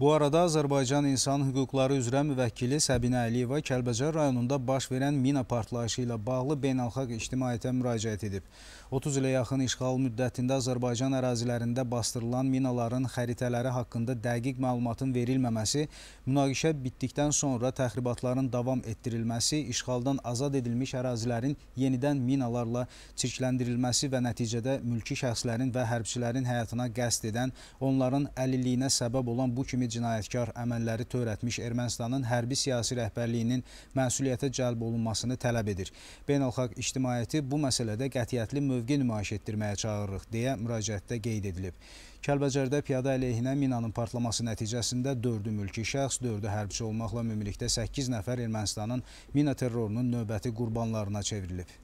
Bu arada Azərbaycan İnsan Hüquqları üzrə müvəkkili Səbinə Əliyeva Kəlbəcər rayonunda baş verən mina partlayışı ilə bağlı beynəlxalq ictimaiyyətə müraciət edib. 30 ilə yaxın işğal müddətində Azərbaycan ərazilərində bastırılan minaların xəritələri haqqında dəqiq məlumatın verilməməsi, münaqişə bitdikdən sonra təxribatların davam etdirilməsi, işğaldan azad edilmiş ərazilərin yenidən minalarla çirkləndirilməsi və nəticədə mülki şəxslərin və hərbçilərin həyatına qəsd edən, onların əlilliyinə səbəb olan bu kimi kimi cinayətkar əməlləri törətmiş Ermənistanın hərbi-siyasi rəhbərliyinin məsuliyyətə cəlb olunmasını tələb edir. Beynəlxalq ictimaiyyəti bu məsələdə qətiyyətli mövqe nümayiş etdirməyə çağırırıq, deyə müraciətdə qeyd edilib. Kəlbəcərdə piyada əleyhinə minanın partlaması nəticəsində 4-ü mülki şəxs, 4-ü hərbçi olmaqla ümumilikdə 8 nəfər Ermənistanın mina terrorunun növbəti qurbanlarına çevrilib.